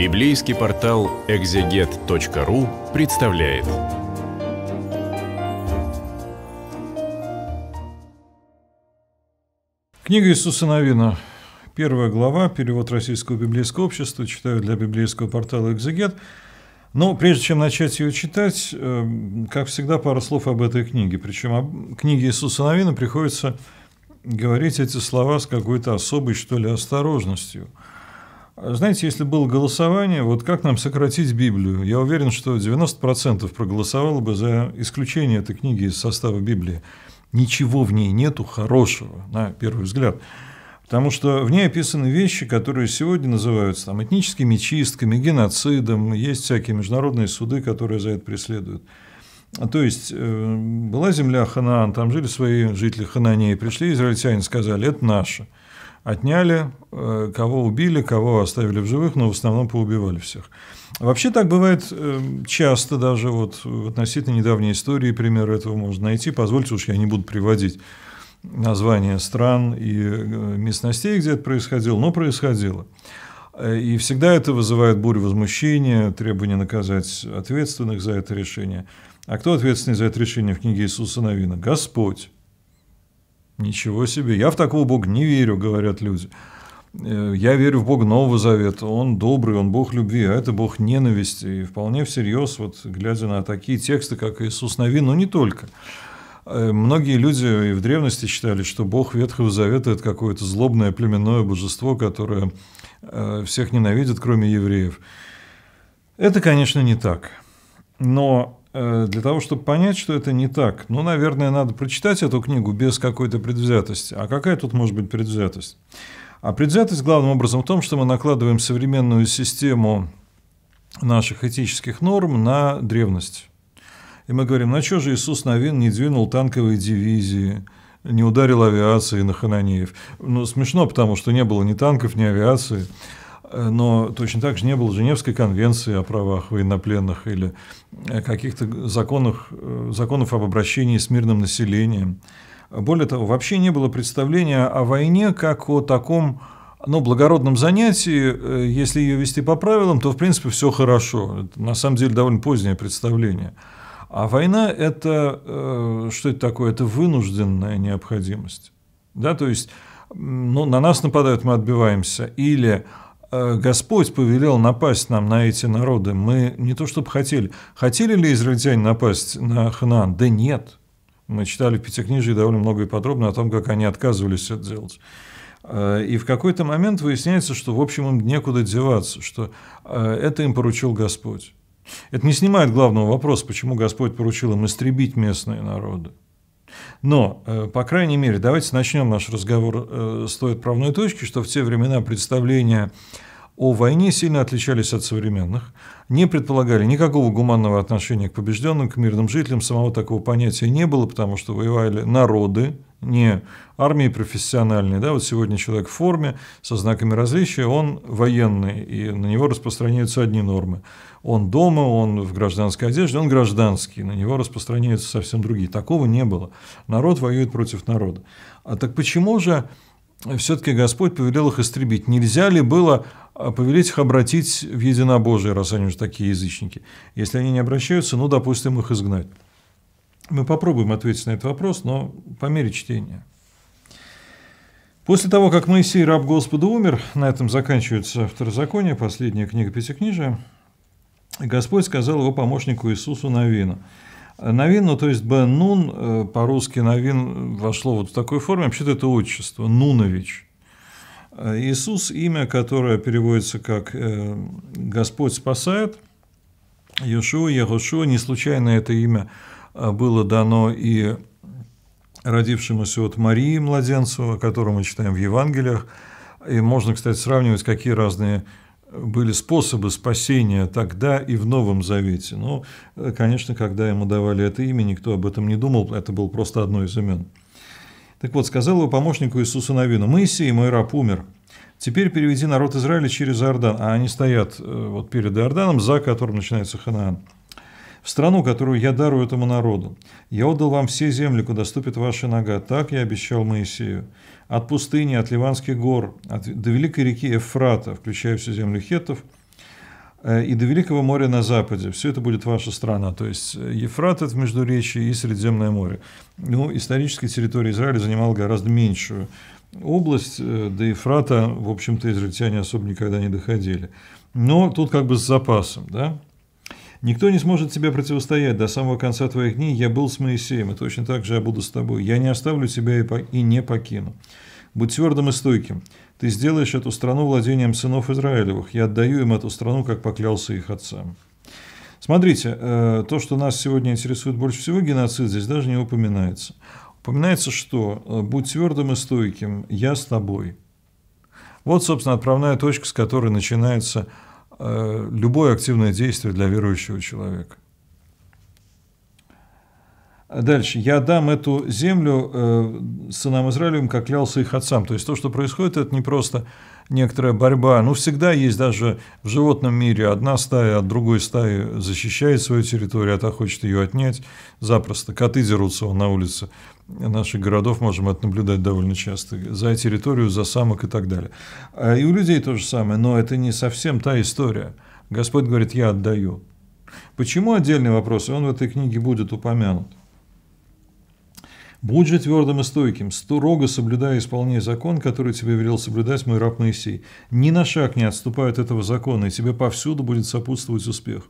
Библейский портал экзегет.ру представляет. Книга Иисуса Новина, первая глава, перевод Российского библейского общества, читаю для библейского портала «Экзегет». Но прежде чем начать ее читать, эм, как всегда, пару слов об этой книге. Причем о книге Иисуса Новина приходится говорить эти слова с какой-то особой, что ли, осторожностью – а знаете, если было голосование, вот как нам сократить Библию? Я уверен, что 90% проголосовало бы за исключение этой книги из состава Библии. Ничего в ней нету хорошего, на первый взгляд. Потому что в ней описаны вещи, которые сегодня называются там, этническими чистками, геноцидом, есть всякие международные суды, которые за это преследуют. А то есть э, была земля Ханаан, там жили свои жители Хананеи, пришли израильтяне, сказали, это наше – отняли, э, кого убили, кого оставили в живых, но в основном поубивали всех. Вообще так бывает э, часто, даже вот в относительно недавней истории пример этого можно найти. Позвольте уж, я не буду приводить названия стран и э, местностей, где это происходило, но происходило. И всегда это вызывает бурю возмущения, требование наказать ответственных за это решение. А кто ответственный за это решение в книге Иисуса Новина? Господь. Ничего себе, я в такого Бога не верю, говорят люди. Э, я верю в Бога Нового Завета, Он добрый, Он Бог любви, а это Бог ненависти. И вполне всерьез, вот глядя на такие тексты, как Иисус Новин, но не только. Э, многие люди и в древности считали, что Бог Ветхого Завета – это какое-то злобное племенное божество, которое э, всех ненавидит, кроме евреев. Это, конечно, не так. Но Э, для того, чтобы понять, что это не так, ну, наверное, надо прочитать эту книгу без какой-то предвзятости. А какая тут может быть предвзятость? А предвзятость главным образом в том, что мы накладываем современную систему наших этических норм на древность. И мы говорим, на что же Иисус Новин не двинул танковые дивизии, не ударил авиации на хананеев? Ну, смешно, потому что не было ни танков, ни авиации. Э, но точно так же не было Женевской конвенции о правах военнопленных или э, каких-то законов, э, законов об обращении с мирным населением. Более того, вообще не было представления о войне как о таком ну, благородном занятии. Если ее вести по правилам, то, в принципе, все хорошо. Это, на самом деле, довольно позднее представление. А война – это что это такое? Это вынужденная необходимость. Да? То есть ну, на нас нападают, мы отбиваемся. Или «А, Господь повелел напасть нам на эти народы. Мы не то чтобы хотели. Хотели ли израильтяне напасть на Ханаан? Да нет. Мы читали в Пятикнижии довольно много и подробно о том, как они отказывались это делать. А, и в какой-то момент выясняется, что, в общем, им некуда деваться, что а, это им поручил Господь. Это не снимает главного вопроса, почему Господь поручил им истребить местные народы. Но, э, по крайней мере, давайте начнем наш разговор э, с той отправной точки, что в те времена представления о войне сильно отличались от современных, не предполагали никакого гуманного отношения к побежденным, к мирным жителям, самого такого понятия не было, потому что воевали народы, не армии профессиональные. Да? Вот сегодня человек в форме, со знаками различия, он военный, и на него распространяются одни нормы. Он дома, он в гражданской одежде, он гражданский, на него распространяются совсем другие. Такого не было. Народ воюет против народа. А так почему же все-таки Господь повелел их истребить. Нельзя ли было а, повелеть их обратить в единобожие, раз они уже такие язычники? Если они не обращаются, ну, допустим, их изгнать. Мы попробуем ответить на этот вопрос, но по мере чтения. После того, как Моисей, раб Господа, умер, на этом заканчивается второзаконие, последняя книга Пятикнижия, Господь сказал его помощнику Иисусу Навину – Новин, ну то есть Бен-Нун, э, по-русски Новин вошло вот в такой форме, вообще-то это отчество, Нунович. Э, Иисус – имя, которое переводится как э, «Господь спасает», Йошуа, Ягошуа, не случайно это имя было дано и родившемуся от Марии младенцу, о котором мы читаем в Евангелиях. И можно, кстати, сравнивать, какие разные были способы спасения тогда и в Новом Завете. Но, ну, конечно, когда ему давали это имя, никто об этом не думал, это было просто одно из имен. Так вот, сказал его помощнику Иисусу Навину: «Моисей, мой раб, умер. Теперь переведи народ Израиля через Иордан». А они стоят э, вот перед Иорданом, за которым начинается Ханаан в страну, которую я дарую этому народу. Я отдал вам все земли, куда ступит ваша нога. Так я обещал Моисею. От пустыни, от Ливанских гор, от, до великой реки Эфрата, включая всю землю хетов, э, и до Великого моря на западе. Все это будет ваша страна. То есть э, Ефрат – это Междуречье и Средиземное море. Ну, исторически территория Израиля занимала гораздо меньшую область. Э, до Ефрата, в общем-то, израильтяне особо никогда не доходили. Но тут как бы с запасом, да? Никто не сможет тебе противостоять. До самого конца твоих дней я был с Моисеем, и точно так же я буду с тобой. Я не оставлю тебя и, и не покину. Будь твердым и стойким. Ты сделаешь эту страну владением сынов Израилевых. Я отдаю им эту страну, как поклялся их отцам. Смотрите, э, то, что нас сегодня интересует больше всего, геноцид, здесь даже не упоминается. Упоминается, что э, «будь твердым и стойким, я с тобой». Вот, собственно, отправная точка, с которой начинается Э, любое активное действие для верующего человека. Дальше. «Я дам эту землю э, сынам Израилевым, как клялся их отцам». То есть то, что происходит, это не просто некоторая борьба. Ну, всегда есть даже в животном мире одна стая от другой стаи защищает свою территорию, а та хочет ее отнять запросто. Коты дерутся на улице наших городов можем это наблюдать довольно часто, за территорию, за самок и так далее. А и у людей то же самое, но это не совсем та история. Господь говорит, я отдаю. Почему отдельный вопрос, и он в этой книге будет упомянут. Будь же твердым и стойким, строго соблюдая и исполняя закон, который тебе велел соблюдать мой раб Моисей. Ни на шаг не отступай от этого закона, и тебе повсюду будет сопутствовать успех.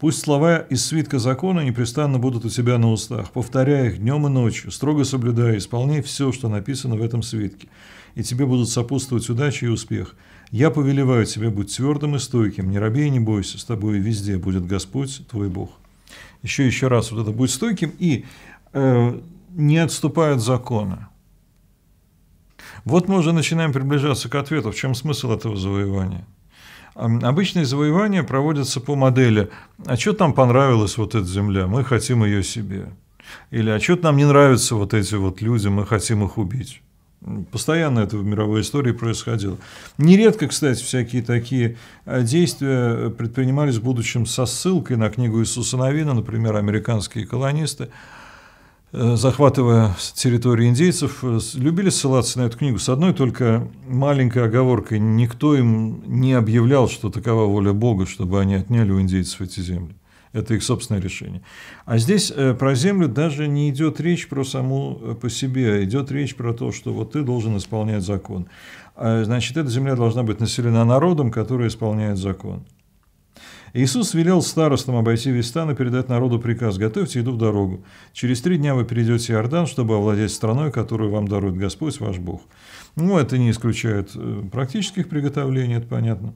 Пусть слова из свитка закона непрестанно будут у тебя на устах, повторяя их днем и ночью, строго соблюдая, исполняя все, что написано в этом свитке, и тебе будут сопутствовать удача и успех. Я повелеваю тебе, быть твердым и стойким, не робей и не бойся, с тобой везде будет Господь твой Бог. Еще еще раз вот это будь стойким и э, не отступают от закона. Вот мы уже начинаем приближаться к ответу, в чем смысл этого завоевания. Обычные завоевания проводятся по модели «А что там понравилось вот эта земля? Мы хотим ее себе». Или «А что нам не нравятся вот эти вот люди? Мы хотим их убить». Постоянно это в мировой истории происходило. Нередко, кстати, всякие такие э, действия э, предпринимались в будущем со ссылкой на книгу Иисуса Новина, например, американские колонисты – Э, захватывая территории индейцев, э, любили ссылаться на эту книгу с одной только маленькой оговоркой. Никто им не объявлял, что такова воля Бога, чтобы они отняли у индейцев эти земли. Это их собственное решение. А здесь э, про землю даже не идет речь про саму по себе, а идет речь про то, что вот ты должен исполнять закон. А, значит, эта земля должна быть населена народом, который исполняет закон. Иисус велел старостам обойти весь стан и передать народу приказ «Готовьте еду в дорогу. Через три дня вы перейдете Иордан, чтобы овладеть страной, которую вам дарует Господь ваш Бог». Ну, это не исключает э, практических приготовлений, это понятно.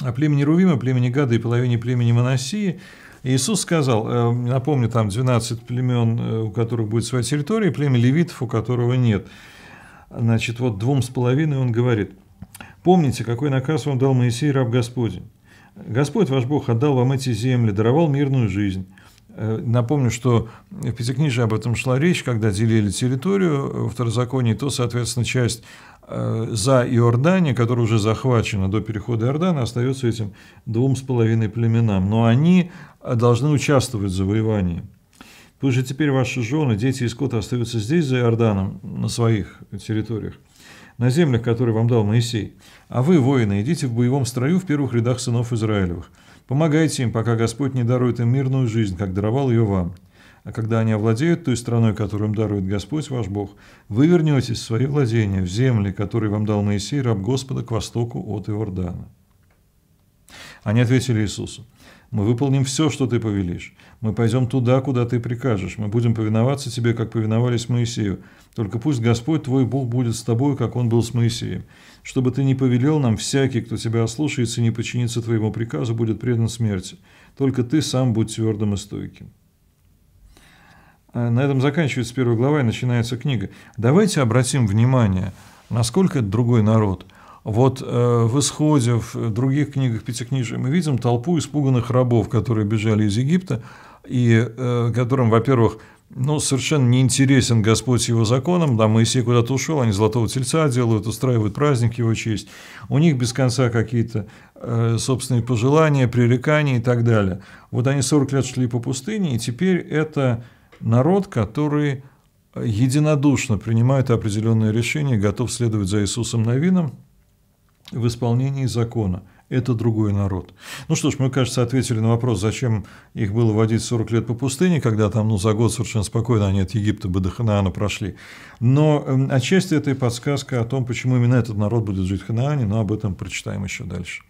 О племени Рувима, племени Гада и половине племени Моносии Иисус сказал, э, напомню, там 12 племен, э, у которых будет своя территория, племя левитов, у которого нет. Значит, вот двум с половиной он говорит, «Помните, какой наказ вам дал Моисей, раб Господень? Господь ваш Бог отдал вам эти земли, даровал мирную жизнь. Э, напомню, что в Пятикнижии об этом шла речь, когда делили территорию э, в Второзаконии, то, соответственно, часть э, за Иордания, которая уже захвачена до перехода Иордана, остается этим двум с половиной племенам. Но они должны участвовать в завоевании. Пусть же теперь ваши жены, дети и скот остаются здесь, за Иорданом, на своих территориях на землях, которые вам дал Моисей. А вы, воины, идите в боевом строю в первых рядах сынов Израилевых. Помогайте им, пока Господь не дарует им мирную жизнь, как даровал ее вам. А когда они овладеют той страной, которую им дарует Господь ваш Бог, вы вернетесь в свои владения, в земли, которые вам дал Моисей, раб Господа, к востоку от Иордана. Они ответили Иисусу – мы выполним все, что ты повелишь. Мы пойдем туда, куда ты прикажешь. Мы будем повиноваться тебе, как повиновались Моисею. Только пусть Господь твой Бог будет с тобой, как он был с Моисеем. Чтобы ты не повелел нам, всякий, кто тебя ослушается и не подчинится твоему приказу, будет предан смерти. Только ты сам будь твердым и стойким. Э, на этом заканчивается первая глава и начинается книга. Давайте обратим внимание, насколько это другой народ – вот э, в «Исходе», в других книгах Пятикнижия мы видим толпу испуганных рабов, которые бежали из Египта, и э, которым, во-первых, ну, совершенно не интересен Господь его законом, да, Моисей куда-то ушел, они золотого тельца делают, устраивают праздник его честь, у них без конца какие-то э, собственные пожелания, пререкания и так далее. Вот они 40 лет шли по пустыне, и теперь это народ, который единодушно принимает определенные решения, готов следовать за Иисусом Новином, в исполнении закона. Это другой народ. Ну что ж, мы, кажется, ответили на вопрос, зачем их было водить 40 лет по пустыне, когда там ну, за год совершенно спокойно они от Египта бы до Ханаана прошли. Но эм, отчасти это и подсказка о том, почему именно этот народ будет жить в Ханаане, но об этом прочитаем еще дальше.